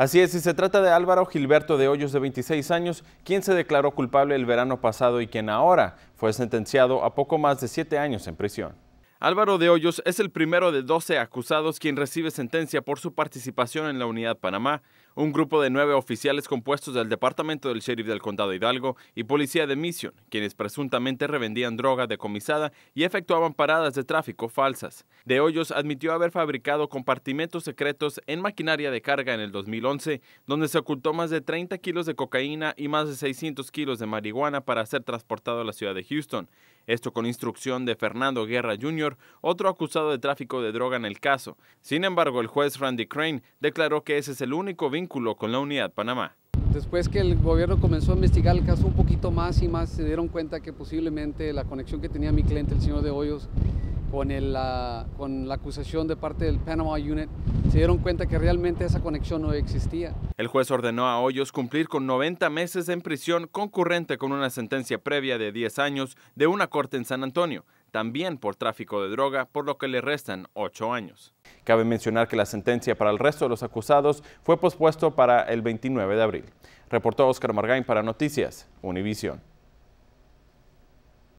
Así es, y se trata de Álvaro Gilberto de Hoyos de 26 años, quien se declaró culpable el verano pasado y quien ahora fue sentenciado a poco más de siete años en prisión. Álvaro de Hoyos es el primero de 12 acusados quien recibe sentencia por su participación en la Unidad Panamá, un grupo de nueve oficiales compuestos del Departamento del Sheriff del Condado Hidalgo y Policía de Mission, quienes presuntamente revendían droga decomisada y efectuaban paradas de tráfico falsas. De Hoyos admitió haber fabricado compartimentos secretos en maquinaria de carga en el 2011, donde se ocultó más de 30 kilos de cocaína y más de 600 kilos de marihuana para ser transportado a la ciudad de Houston. Esto con instrucción de Fernando Guerra Jr., otro acusado de tráfico de droga en el caso. Sin embargo, el juez Randy Crane declaró que ese es el único vínculo con la Unidad Panamá. Después que el gobierno comenzó a investigar el caso un poquito más y más, se dieron cuenta que posiblemente la conexión que tenía mi cliente, el señor de Hoyos, con, la, con la acusación de parte del Panama Unit, se dieron cuenta que realmente esa conexión no existía. El juez ordenó a Hoyos cumplir con 90 meses en prisión concurrente con una sentencia previa de 10 años de una corte en San Antonio, también por tráfico de droga, por lo que le restan 8 años. Cabe mencionar que la sentencia para el resto de los acusados fue pospuesto para el 29 de abril. Reportó Oscar Margain para Noticias, Univision.